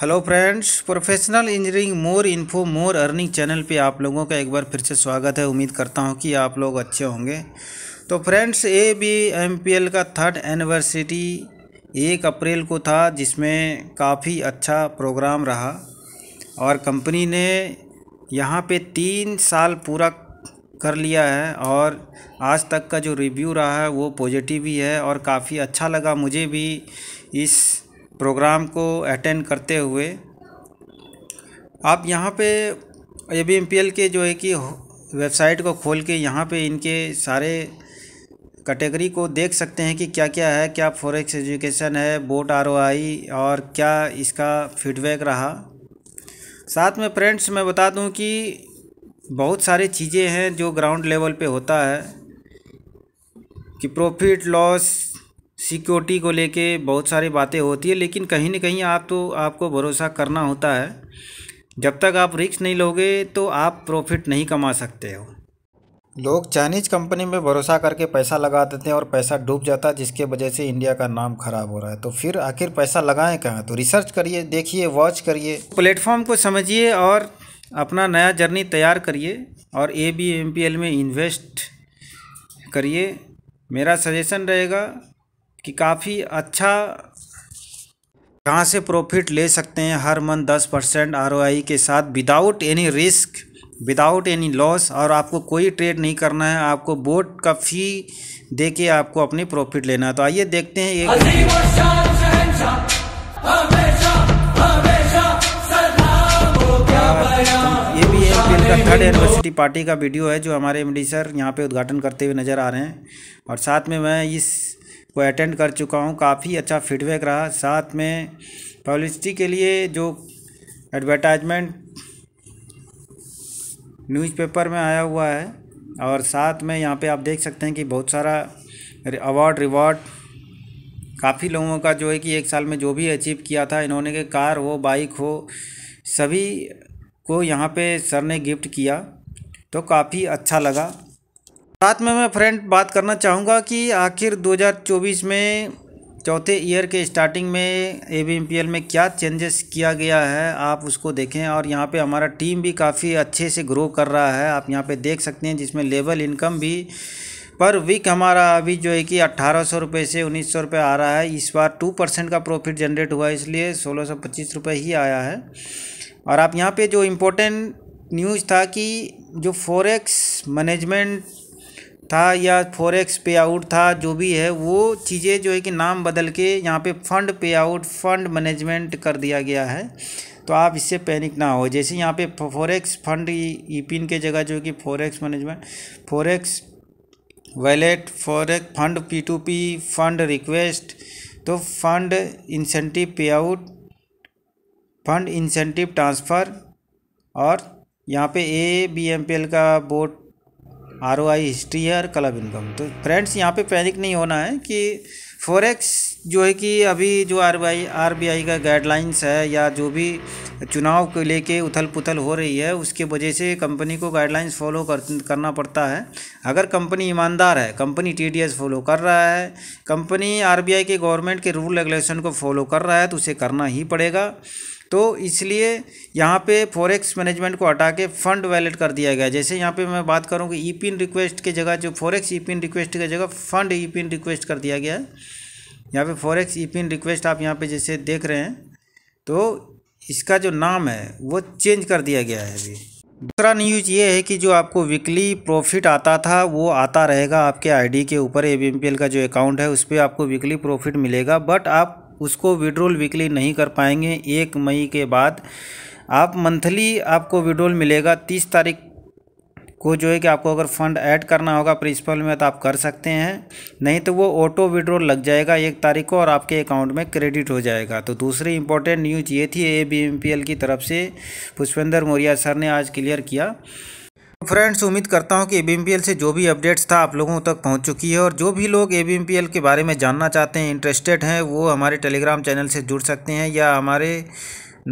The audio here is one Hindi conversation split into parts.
hello friends professional engineering more info more earning channel पे आप लोगों का एक बार फिर से स्वागत है उम्मीद करता हूँ कि आप लोग अच्छे होंगे तो friends A B M P L का थर्ड एनिवर्सरी एक अप्रैल को था जिसमें काफ़ी अच्छा प्रोग्राम रहा और कंपनी ने यहाँ पे तीन साल पूरा कर लिया है और आज तक का जो रिव्यू रहा है वो पॉजिटिव ही है और काफ़ी अच्छा लगा मुझे भी इस प्रोग्राम को अटेंड करते हुए आप यहाँ पे A B M P L के जो है कि वेबसाइट को खोल के यहाँ पे इनके सारे कैटेगरी को देख सकते हैं कि क्या क्या है क्या फॉरेक्स एजुकेशन है बोट आर और क्या इसका फीडबैक रहा साथ में फ्रेंड्स मैं बता दूं कि बहुत सारी चीज़ें हैं जो ग्राउंड लेवल पे होता है कि प्रॉफिट लॉस सिक्योरिटी को लेके बहुत सारी बातें होती है लेकिन कहीं ना कहीं आप तो आपको भरोसा करना होता है जब तक आप रिक्स नहीं लोगे तो आप प्रॉफिट नहीं कमा सकते हो लोग चाइनीज कंपनी में भरोसा करके पैसा लगा देते हैं और पैसा डूब जाता है जिसके वजह से इंडिया का नाम खराब हो रहा है तो फिर आखिर पैसा लगाएं कहाँ तो रिसर्च करिए देखिए वॉच करिए प्लेटफॉर्म को समझिए और अपना नया जर्नी तैयार करिए और A B M P L में इन्वेस्ट करिए मेरा सजेशन रहेगा कि काफ़ी अच्छा कहाँ से प्रॉफिट ले सकते हैं हर मंथ दस परसेंट आर के साथ without any risk without any loss और आपको कोई ट्रेड नहीं करना है आपको बोट का फी दे के आपको अपनी प्रॉफिट लेना है तो आइए देखते हैं एक ये भी एक थर्ड यूनिवर्सिटी पार्टी का वीडियो है जो हमारे एम सर यहाँ पे उद्घाटन करते हुए नज़र आ रहे हैं और साथ में मैं इस को अटेंड कर चुका हूँ काफ़ी अच्छा फीडबैक रहा साथ में पब्लिसिटी के लिए जो एडवर्टाइजमेंट न्यूज़पेपर में आया हुआ है और साथ में यहाँ पे आप देख सकते हैं कि बहुत सारा अवार्ड रिवॉर्ड काफ़ी लोगों का जो है कि एक साल में जो भी अचीव किया था इन्होंने के कार हो बाइक हो सभी को यहाँ पे सर ने गिफ्ट किया तो काफ़ी अच्छा लगा साथ में मैं फ्रेंड बात करना चाहूँगा कि आखिर 2024 में चौथे ईयर के स्टार्टिंग में ए में क्या चेंजेस किया गया है आप उसको देखें और यहाँ पे हमारा टीम भी काफ़ी अच्छे से ग्रो कर रहा है आप यहाँ पे देख सकते हैं जिसमें लेवल इनकम भी पर वीक हमारा अभी जो है कि अट्ठारह सौ रुपये से उन्नीस सौ रुपये आ रहा है इस बार टू परसेंट का प्रॉफिट जनरेट हुआ इसलिए सोलह सौ पच्चीस रुपये ही आया है और आप यहाँ पे जो इम्पोर्टेंट न्यूज़ था कि जो फॉरेक्स मैनेजमेंट था या फॉरेक्स पे आउट था जो भी है वो चीज़ें जो है कि नाम बदल के यहाँ पे फंड पे आउट फंड मैनेजमेंट कर दिया गया है तो आप इससे पैनिक ना हो जैसे यहाँ पे फॉरेक्स फंड ईपिन के जगह जो है कि forex management forex wallet forex fund P to P fund request तो fund incentive pay out fund incentive transfer और यहाँ पे A B M P L का बोर्ड आर हिस्ट्री है और क्लब इनकम तो फ्रेंड्स यहाँ पे पैनिक नहीं होना है कि फॉरेक्स जो है कि अभी जो आर आरबीआई का गाइडलाइंस है या जो भी चुनाव को लेके उथल पुथल हो रही है उसके वजह से कंपनी को गाइडलाइंस फॉलो कर, करना पड़ता है अगर कंपनी ईमानदार है कंपनी एस फॉलो कर रहा है कंपनी आरबीआई के गवर्नमेंट के रूल रेगुलेशन को फॉलो कर रहा है तो उसे करना ही पड़ेगा तो इसलिए यहाँ पे फॉरेक्स मैनेजमेंट को हटा के फंड वैलेट कर दिया गया जैसे यहाँ पे मैं बात करूँ कि ई पिन रिक्वेस्ट के जगह जो फॉरेक्स ई पिन रिक्वेस्ट की जगह फंड ई पिन रिक्वेस्ट कर दिया गया है यहाँ पर फॉरेक्स ई पिन रिक्वेस्ट आप यहाँ पर जैसे देख रहे हैं तो इसका जो नाम है वो चेंज कर दिया गया है अभी दूसरा न्यूज ये है कि जो आपको वीकली प्रॉफिट आता था वो आता रहेगा आपके आईडी के ऊपर ए का जो अकाउंट है उस पर आपको वीकली प्रॉफिट मिलेगा बट आप उसको विड्रोल वीकली नहीं कर पाएंगे एक मई के बाद आप मंथली आपको विड्रोल मिलेगा तीस तारीख को जो है कि आपको अगर फंड ऐड करना होगा प्रिंसिपल में तो आप कर सकते हैं नहीं तो वो ऑटो विड्रोल लग जाएगा एक तारीख को और आपके अकाउंट में क्रेडिट हो जाएगा तो दूसरी इंपॉर्टेंट न्यूज ये थी A B M P L की तरफ से पुष्पेंद्र मौर्या सर ने आज क्लियर किया फ्रेंड्स उम्मीद करता हूं कि ए से जो भी अपडेट्स था आप लोगों तक पहुंच चुकी है और जो भी लोग ए के बारे में जानना चाहते हैं इंटरेस्टेड हैं वो हमारे टेलीग्राम चैनल से जुड़ सकते हैं या हमारे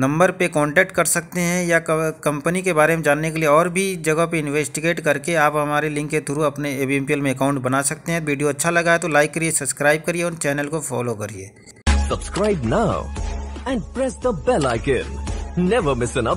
नंबर पे कांटेक्ट कर सकते हैं या कंपनी के बारे में जानने के लिए और भी जगह पे इन्वेस्टिगेट करके आप हमारे लिंक के थ्रू अपने ए में अकाउंट बना सकते हैं वीडियो अच्छा लगा है तो लाइक करिए सब्सक्राइब करिए और चैनल को फॉलो करिए subscribe now and press the bell icon never miss N